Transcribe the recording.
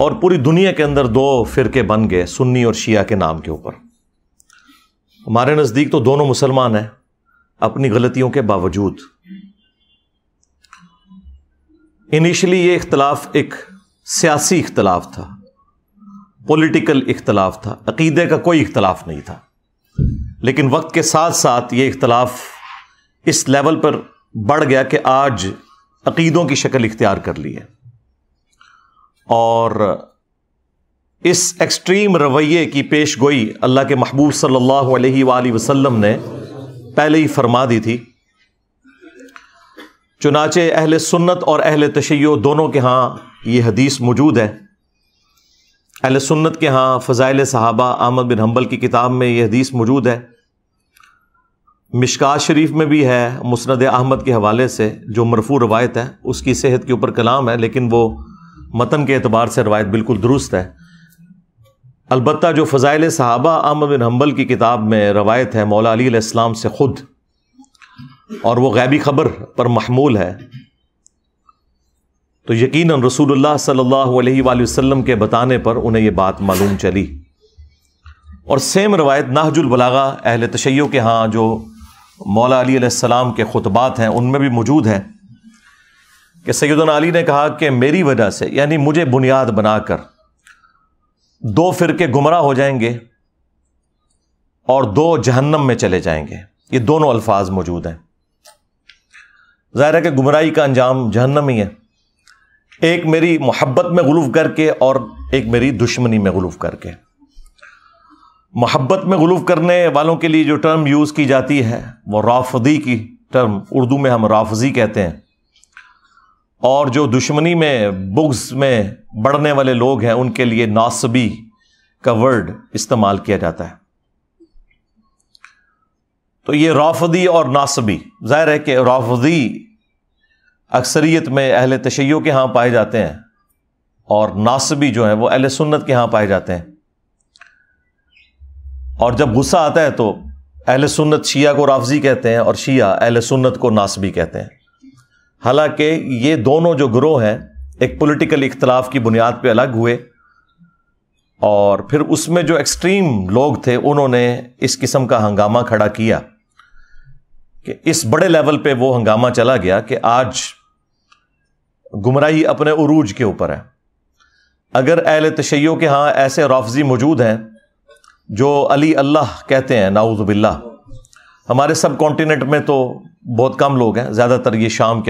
और पूरी दुनिया के अंदर दो फिरके बन गए सुन्नी और शिया के नाम के ऊपर हमारे नज़दीक तो दोनों मुसलमान हैं अपनी गलतियों के बावजूद इनिशियली ये इख्तलाफ एक सियासी इख्तलाफ था पॉलिटिकल इख्तलाफ था अकीदे का कोई इख्तलाफ नहीं था लेकिन वक्त के साथ साथ ये इख्तलाफ इस लेवल पर बढ़ गया कि आज अकीदों की शक्ल इख्तियार कर ली है और इस एक्सट्रीम रवैये की पेश गोई अल्लाह के महबूब सल्लल्लाहु अलैहि वसल्लम ने पहले ही फरमा दी थी चुनाचे अहल सुन्नत और अहल तशैय दोनों के यहाँ ये हदीस मौजूद है अहल सुन्नत के यहाँ फ़ज़ाइल साहबा आमद बिन हम्बल की किताब में यह हदीस मौजूद है मिशका शरीफ में भी है मुस्ंद अहमद के हवाले से जो मरफू रवायत है उसकी सेहत के ऊपर कलाम है लेकिन वो मतन के अतबार से रवायत बिल्कुल दुरुस्त है अलबत् जो फ़ज़ाइल साहबा अहमद बिन हम्बल की किताब में रवायत है मौला अली इस्लाम से ख़ुद और वह गैबी ख़बर पर महमूल है तो यकीन रसूल सल्लल्लाहु अलैहि के बताने पर उन्हें यह बात मालूम चली और सेम रवायत नाहजुल बलागा अहल तशैयों के यहाँ जो मौला अली के ख़ुतबात हैं उनमें भी मौजूद हैं कि सैदन अली ने कहा कि मेरी वजह से यानी मुझे बुनियाद बनाकर दो फिरके गुमराह हो जाएंगे और दो जहन्नम में चले जाएंगे ये दोनों अल्फाज मौजूद हैं ज़ाहिर है कि गुमराही का अंजाम जहन्नम ही है एक मेरी मोहब्बत में गलूफ करके और एक मेरी दुश्मनी में गलूफ करके मोहब्बत में गलूफ करने वालों के लिए जो टर्म यूज़ की जाती है वो राफदी की टर्म उर्दू में हम राफजी कहते हैं और जो दुश्मनी में बुग्स में बढ़ने वाले लोग हैं उनके लिए नासबी का वर्ड इस्तेमाल किया जाता है तो ये राफदी और नासबी जाहिर है कि राफदी अक्सरियत में अहल तशैय के यहाँ पाए जाते हैं और नासबी जो है वो अहल सुन्नत के यहाँ पाए जाते हैं और जब गुस्सा आता है तो अहल सुन्नत शिया को राफजी कहते हैं और शिया अहल सुन्नत को नासबी कहते हैं हालांकि ये दोनों जो ग्रोह हैं एक पॉलिटिकल इख्तलाफ की बुनियाद पे अलग हुए और फिर उसमें जो एक्सट्रीम लोग थे उन्होंने इस किस्म का हंगामा खड़ा किया कि इस बड़े लेवल पे वो हंगामा चला गया कि आज गुमराही अपने उरूज के ऊपर है अगर अहल तशैयों के यहाँ ऐसे रॉफजी मौजूद हैं जो अली अल्लाह कहते हैं नाउज़बिल्ला हमारे सब कॉन्टिनेंट में तो बहुत कम लोग हैं ज़्यादातर ये शाम के